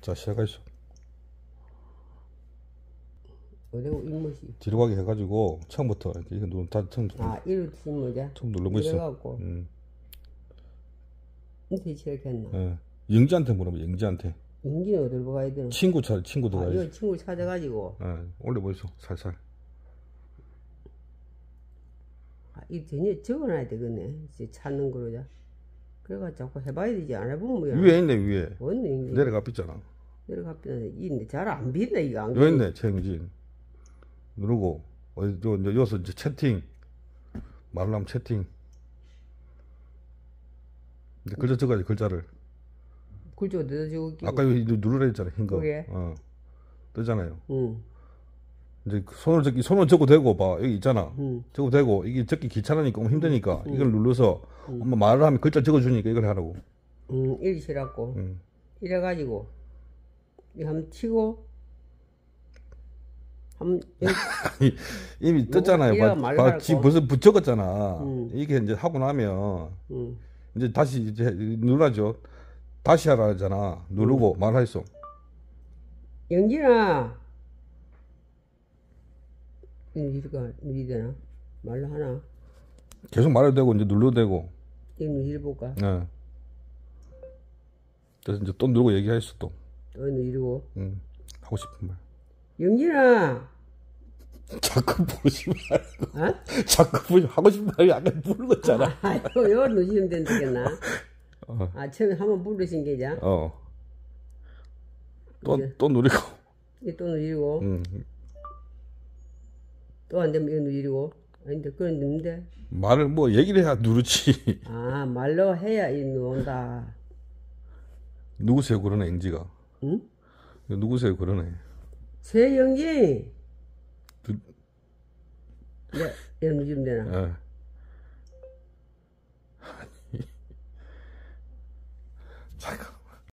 자 시작하시죠 어려고 입맛이 뒤로 가게 해가지고 처음부터 이렇게 누르면 다 처음 아 이로 침무자 처음 누르고 있어 갖고 음. 밑에 시작했나 예. 영지한테 물어봐 영지한테 영지는 어디로 가야 되나 친구 찾 친구 아, 들어가야지 아, 이거 친구 찾아가지고 예. 올려보이소 뭐 살살 아, 이거 되니 적어놔야 되겠네 이제 찾는 거로자 그래가 자꾸 해봐야 되지 안 해보면 위에 있네 위에 어디 내려가 있잖아 내려갑니다. 이데 잘안 빛네 이거 안. 여기 있네 체행진 누르고 어디 저 이제 여기서 이제 채팅 말람 채팅. 이제 글자 적어야지 글자를. 글자 어디다 적을 아까 여기 누르라 했잖아 흰 거. 그게? 어 뜨잖아요. 응. 이제 손을 적기 손을 적고 대고 봐 여기 있잖아 음. 적고 대고 이게 적기 귀찮으니까 힘드니까 음. 이걸 눌러서 음. 엄마 말을 하면 글자 적어주니까 이걸 하라고 응 일시라고 음. 이래가지고 이거 한 번 치고 한번 이미, 이 뭐 떴잖아요. 봐, 지금 벌써 붙였잖아. 음. 이게 이제 하고 나면 음. 이제 다시 이제 누르죠. 다시 하라 하잖아. 누르고 음. 말하소. 영진아, 니가 음, 니되나 말로 하나. 계속 말해도 되고 이제 눌러도 되고. 지금 볼까? 네. 그래서 이제 또 누르고 얘기할 수 또. 오는 이러고. 응. 하고 싶은 말. 영진아. 자꾸 부르지 말고. 어? 자꾸 부르지 하고 싶은 말이 아까 불렀잖아. 아, 이거 고늦시면 된다겠나. 어. 아, 처음에 한 번 부르신 게자. 어. 또, 이제. 또 누리고. 또 누리고. 응. 또 안 되면 이거 누리고. 근데 그런 는데 말을 뭐 얘기를 해야 누르지. 아, 말로 해야 이 누운다. 누구세요, 그러는 앵지가? 응? 누구세요 그러네. 세영기. 두... 네, 영기입니다. 아.